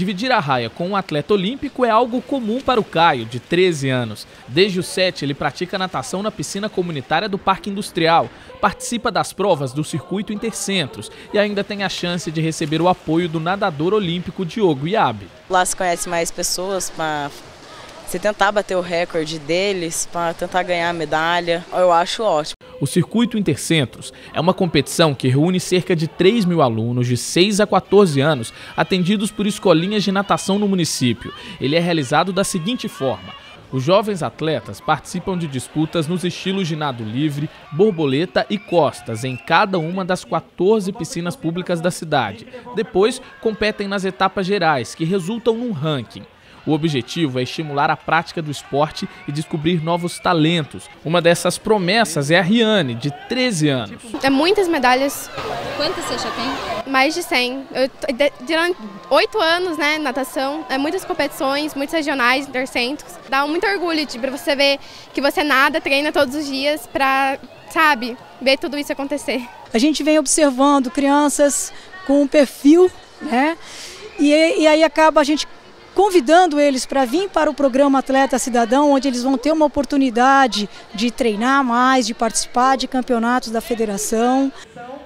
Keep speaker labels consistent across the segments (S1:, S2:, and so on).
S1: Dividir a raia com um atleta olímpico é algo comum para o Caio, de 13 anos. Desde os 7, ele pratica natação na piscina comunitária do Parque Industrial, participa das provas do circuito Intercentros e ainda tem a chance de receber o apoio do nadador olímpico Diogo Iabe.
S2: Lá se conhece mais pessoas para se tentar bater o recorde deles, para tentar ganhar a medalha. Eu acho ótimo.
S1: O Circuito Intercentros é uma competição que reúne cerca de 3 mil alunos de 6 a 14 anos, atendidos por escolinhas de natação no município. Ele é realizado da seguinte forma. Os jovens atletas participam de disputas nos estilos de nado livre, borboleta e costas em cada uma das 14 piscinas públicas da cidade. Depois, competem nas etapas gerais, que resultam num ranking. O objetivo é estimular a prática do esporte e descobrir novos talentos. Uma dessas promessas é a Riane, de 13 anos. É muitas medalhas. Quantas você já tem? Mais de 100. Eu, durante oito anos, né, natação, é muitas competições, muitos regionais, intercentros. Dá muito orgulho de tipo, você ver que você nada, treina todos os dias para, sabe, ver tudo isso acontecer.
S2: A gente vem observando crianças com um perfil, né? E, e aí acaba a gente convidando eles para vir para o programa Atleta Cidadão, onde eles vão ter uma oportunidade de treinar mais, de participar de campeonatos da federação.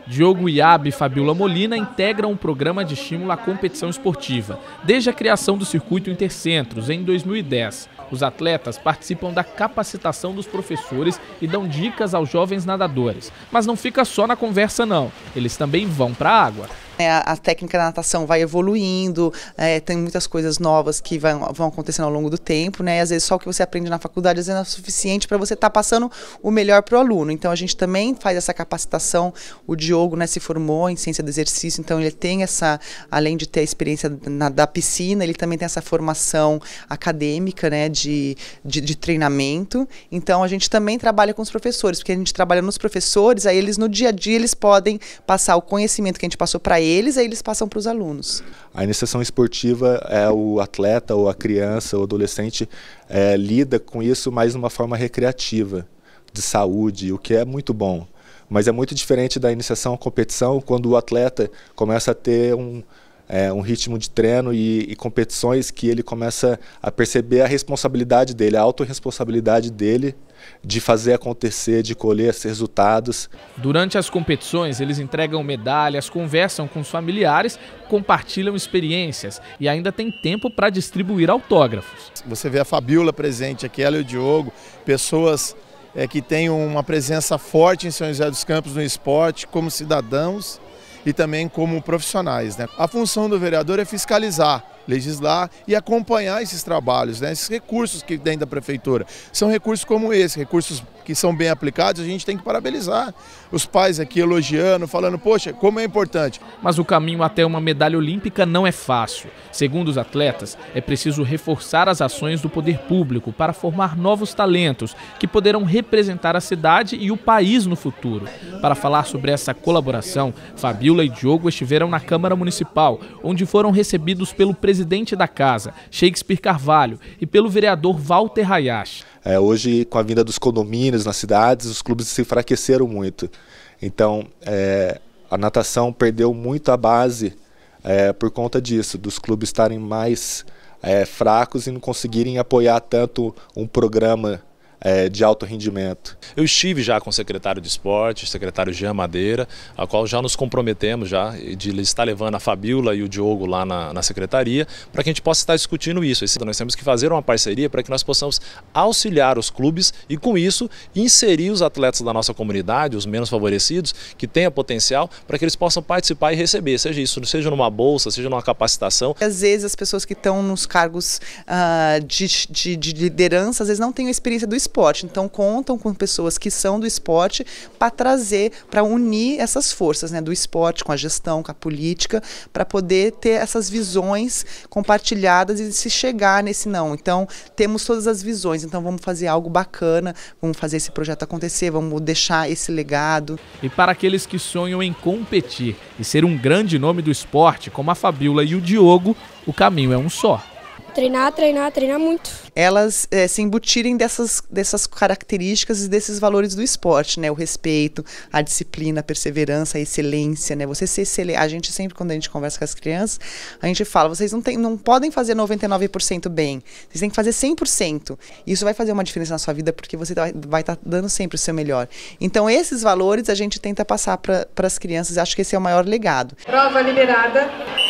S1: Diogo Iabe e Fabiola Molina integram um programa de estímulo à competição esportiva, desde a criação do circuito Intercentros, em 2010. Os atletas participam da capacitação dos professores e dão dicas aos jovens nadadores. Mas não fica só na conversa, não. Eles também vão para a água.
S2: Né, a, a, técnica da natação vai evoluindo, é, tem muitas coisas novas que vão, vão acontecendo ao longo do tempo, né? E às vezes só o que você aprende na faculdade às vezes não é suficiente para você estar tá passando o melhor para o aluno. Então a gente também faz essa capacitação. O Diogo né, se formou em ciência do exercício, então ele tem essa, além de ter a experiência na, da piscina, ele também tem essa formação acadêmica, né? De, de, de treinamento. Então a gente também trabalha com os professores, porque a gente trabalha nos professores, aí eles no dia a dia eles podem passar o conhecimento que a gente passou para eles, aí eles passam para os alunos.
S3: A iniciação esportiva é o atleta ou a criança ou adolescente é, lida com isso mais de uma forma recreativa, de saúde, o que é muito bom. Mas é muito diferente da iniciação à competição, quando o atleta começa a ter um, é, um ritmo de treino e, e, competições que ele começa a perceber a responsabilidade dele, a autorresponsabilidade dele de fazer acontecer, de colher esses resultados.
S1: Durante as competições, eles entregam medalhas, conversam com os familiares, compartilham experiências e ainda tem tempo para distribuir autógrafos. Você vê a Fabiola presente aqui, ela e o Diogo, pessoas é, que têm uma presença forte em São José dos Campos no esporte, como cidadãos e também como profissionais. Né? A função do vereador é fiscalizar legislar e acompanhar esses trabalhos, né? esses recursos que vem da prefeitura. São recursos como esse, recursos que são bem aplicados, a gente tem que parabenizar os pais aqui elogiando, falando, poxa, como é importante. Mas o caminho até uma medalha olímpica não é fácil. Segundo os atletas, é preciso reforçar as ações do poder público para formar novos talentos que poderão representar a cidade e o país no futuro. Para falar sobre essa colaboração, Fabiola e Diogo estiveram na Câmara Municipal, onde foram recebidos pelo presidente da casa, Shakespeare Carvalho, e pelo vereador Walter Hayashi.
S3: É, hoje, com a vinda dos condomínios, patrocínios nas cidades, os clubes se enfraqueceram muito. Então, é, a natação perdeu muito a base é, por conta disso, dos clubes estarem mais é, fracos e não conseguirem apoiar tanto um programa é, de alto rendimento.
S1: Eu estive já com o secretário de esporte, o secretário Jean Madeira, a qual já nos comprometemos já de estar levando a Fabiola e o Diogo lá na, na secretaria para que a gente possa estar discutindo isso. Então, nós temos que fazer uma parceria para que nós possamos auxiliar os clubes e com isso inserir os atletas da nossa comunidade, os menos favorecidos, que tenha potencial, para que eles
S2: possam participar e receber, seja isso, seja numa bolsa, seja numa capacitação. Às vezes as pessoas que estão nos cargos uh, de, de, de liderança, às vezes não têm a experiência do esporte esporte. Então contam com pessoas que são do esporte para trazer, para unir essas forças né, do esporte com a gestão, com a política, para poder ter essas visões compartilhadas e se chegar nesse não. Então temos todas as visões, então vamos fazer algo bacana, vamos fazer esse projeto acontecer, vamos deixar esse legado.
S1: E para aqueles que sonham em competir e ser um grande nome do esporte, como a Fabiola e o Diogo, o caminho é um só.
S2: Treinar, treinar, treinar muito. Elas é, se embutirem dessas, dessas características e desses valores do esporte, né? O respeito, a disciplina, a perseverança, a excelência, né? Você ser excelente. A gente sempre, quando a gente conversa com as crianças, a gente fala, vocês não, tem, não podem fazer 99% bem, vocês têm que fazer 100%. Isso vai fazer uma diferença na sua vida porque você tá, vai estar tá dando sempre o seu melhor. Então, esses valores a gente tenta passar para as crianças. Acho que esse é o maior legado. Prova liberada.